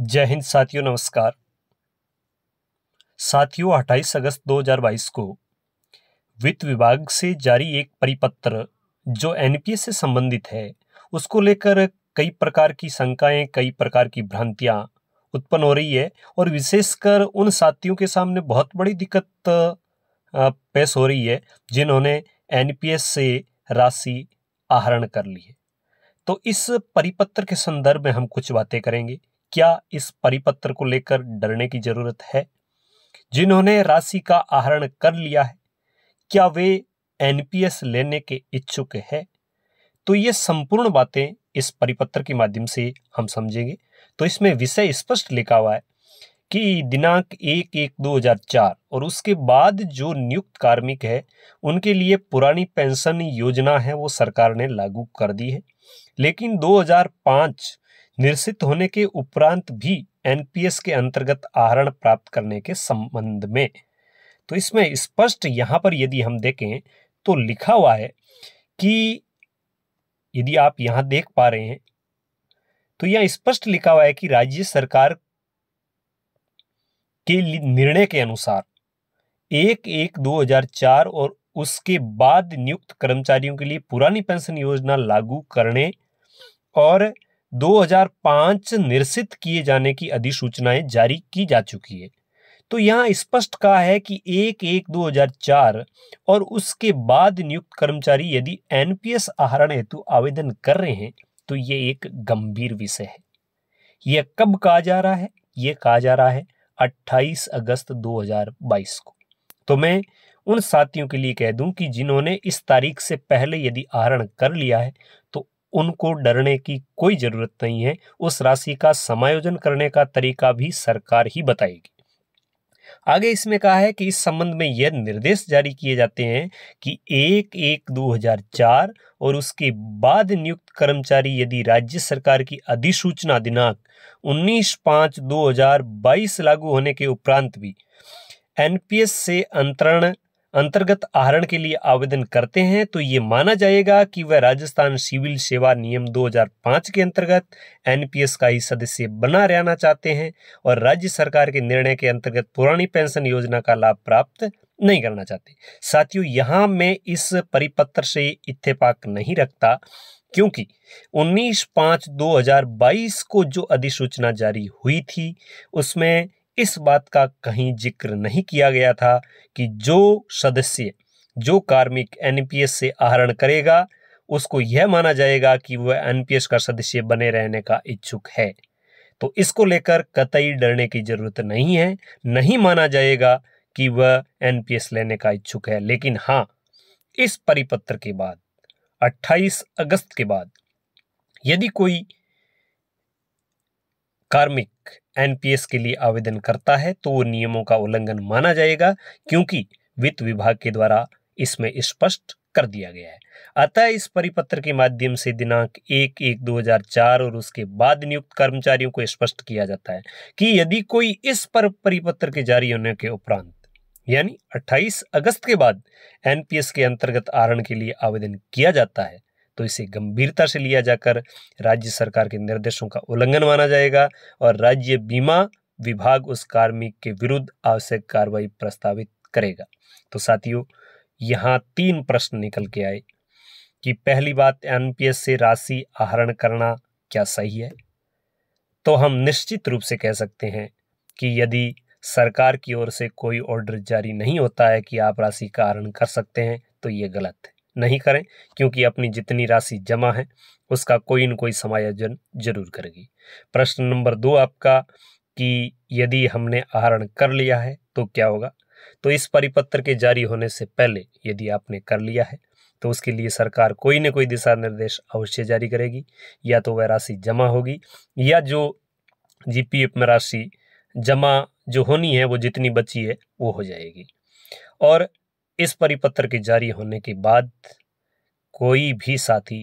जय हिंद साथियों नमस्कार साथियों 28 अगस्त 2022 को वित्त विभाग से जारी एक परिपत्र जो एनपीएस से संबंधित है उसको लेकर कई प्रकार की शंकाएं कई प्रकार की भ्रांतियां उत्पन्न हो रही है और विशेषकर उन साथियों के सामने बहुत बड़ी दिक्कत पेश हो रही है जिन्होंने एनपीएस से राशि आहरण कर ली है तो इस परिपत्र के संदर्भ में हम कुछ बातें करेंगे क्या इस परिपत्र को लेकर डरने की जरूरत है जिन्होंने राशि का आहरण कर लिया है क्या वे एनपीएस लेने के इच्छुक है तो ये संपूर्ण बातें इस परिपत्र के माध्यम से हम समझेंगे तो इसमें विषय स्पष्ट लिखा हुआ है कि दिनांक एक एक दो हजार चार और उसके बाद जो नियुक्त कार्मिक है उनके लिए पुरानी पेंशन योजना है वो सरकार ने लागू कर दी है लेकिन 2005 निरसित होने के उपरांत भी एनपीएस के अंतर्गत आहरण प्राप्त करने के संबंध में तो इसमें स्पष्ट यहाँ पर यदि हम देखें तो लिखा हुआ है कि यदि आप यहाँ देख पा रहे हैं तो यह स्पष्ट लिखा हुआ है कि राज्य सरकार के निर्णय के अनुसार एक एक 2004 और उसके बाद नियुक्त कर्मचारियों के लिए पुरानी पेंशन योजना लागू करने और 2005 निरसित किए जाने की अधिसूचनाएं जारी की जा चुकी है तो यहाँ स्पष्ट कहा है कि एक एक 2004 और उसके बाद नियुक्त कर्मचारी यदि एनपीएस आहरण हेतु आवेदन कर रहे हैं तो ये एक गंभीर विषय है यह कब कहा जा रहा है ये कहा जा रहा है 28 अगस्त 2022 को तो मैं उन साथियों के लिए कह दूं कि जिन्होंने इस तारीख से पहले यदि आहरण कर लिया है तो उनको डरने की कोई जरूरत नहीं है उस राशि का समायोजन करने का तरीका भी सरकार ही बताएगी आगे इसमें कहा है कि इस संबंध में यह निर्देश जारी किए जाते हैं कि एक एक 2004 और उसके बाद नियुक्त कर्मचारी यदि राज्य सरकार की अधिसूचना दिनांक 19 हजार 2022 लागू होने के उपरांत भी एनपीएस से अंतरण अंतर्गत आहरण के लिए आवेदन करते हैं तो ये माना जाएगा कि वह राजस्थान सिविल सेवा नियम 2005 के अंतर्गत एनपीएस का ही सदस्य बना रहना चाहते हैं और राज्य सरकार के निर्णय के अंतर्गत पुरानी पेंशन योजना का लाभ प्राप्त नहीं करना चाहते साथियों यहाँ मैं इस परिपत्र से इतफाक नहीं रखता क्योंकि 19 पाँच 2022 को जो अधिसूचना जारी हुई थी उसमें इस बात का कहीं जिक्र नहीं किया गया था कि जो सदस्य जो कार्मिक एनपीएस से आहरण करेगा उसको यह माना जाएगा कि वह एनपीएस का सदस्य बने रहने का इच्छुक है तो इसको लेकर कतई डरने की जरूरत नहीं है नहीं माना जाएगा कि वह एनपीएस लेने का इच्छुक है लेकिन हाँ इस परिपत्र के बाद 28 अगस्त के बाद यदि कोई कार्मिक एनपीएस के लिए आवेदन करता है तो वो नियमों का उल्लंघन माना जाएगा क्योंकि वित्त विभाग के द्वारा इसमें स्पष्ट कर दिया गया है अतः इस परिपत्र के माध्यम से दिनांक एक एक दो हजार चार और उसके बाद नियुक्त कर्मचारियों को स्पष्ट किया जाता है कि यदि कोई इस पर परिपत्र के जारी होने के उपरांत यानी 28 अगस्त के बाद एनपीएस के अंतर्गत आरण के लिए आवेदन किया जाता है तो इसे गंभीरता से लिया जाकर राज्य सरकार के निर्देशों का उल्लंघन माना जाएगा और राज्य बीमा विभाग उस कार्मिक के विरुद्ध आवश्यक कार्रवाई प्रस्तावित करेगा तो साथियों यहाँ तीन प्रश्न निकल के आए कि पहली बात एनपीएस से राशि आहरण करना क्या सही है तो हम निश्चित रूप से कह सकते हैं कि यदि सरकार की ओर से कोई ऑर्डर जारी नहीं होता है कि आप राशि का आहरण कर सकते हैं तो ये गलत है नहीं करें क्योंकि अपनी जितनी राशि जमा है उसका कोई न कोई समायोजन जरूर करेगी प्रश्न नंबर दो आपका कि यदि हमने आहरण कर लिया है तो क्या होगा तो इस परिपत्र के जारी होने से पहले यदि आपने कर लिया है तो उसके लिए सरकार कोई न कोई दिशा निर्देश अवश्य जारी करेगी या तो वह राशि जमा होगी या जो जीपीएफ में राशि जमा जो होनी है वो जितनी बची है वो हो जाएगी और इस परिपत्र के जारी होने के बाद कोई भी साथी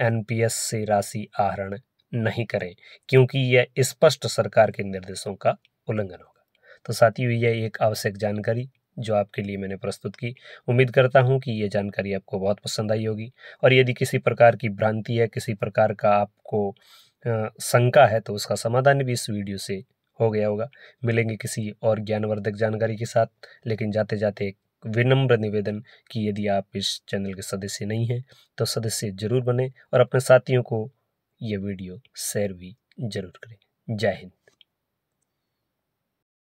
एनपीएस से राशि आहरण नहीं करें क्योंकि यह स्पष्ट सरकार के निर्देशों का उल्लंघन होगा तो साथियों यह एक आवश्यक जानकारी जो आपके लिए मैंने प्रस्तुत की उम्मीद करता हूं कि ये जानकारी आपको बहुत पसंद आई होगी और यदि किसी प्रकार की भ्रांति है किसी प्रकार का आपको शंका है तो उसका समाधान भी इस वीडियो से हो गया होगा मिलेंगे किसी और ज्ञानवर्धक जानकारी के साथ लेकिन जाते जाते एक विनम्र निवेदन कि यदि आप इस चैनल के सदस्य नहीं हैं तो सदस्य जरूर बने और अपने साथियों को ये वीडियो शेयर भी जरूर करें जय हिंद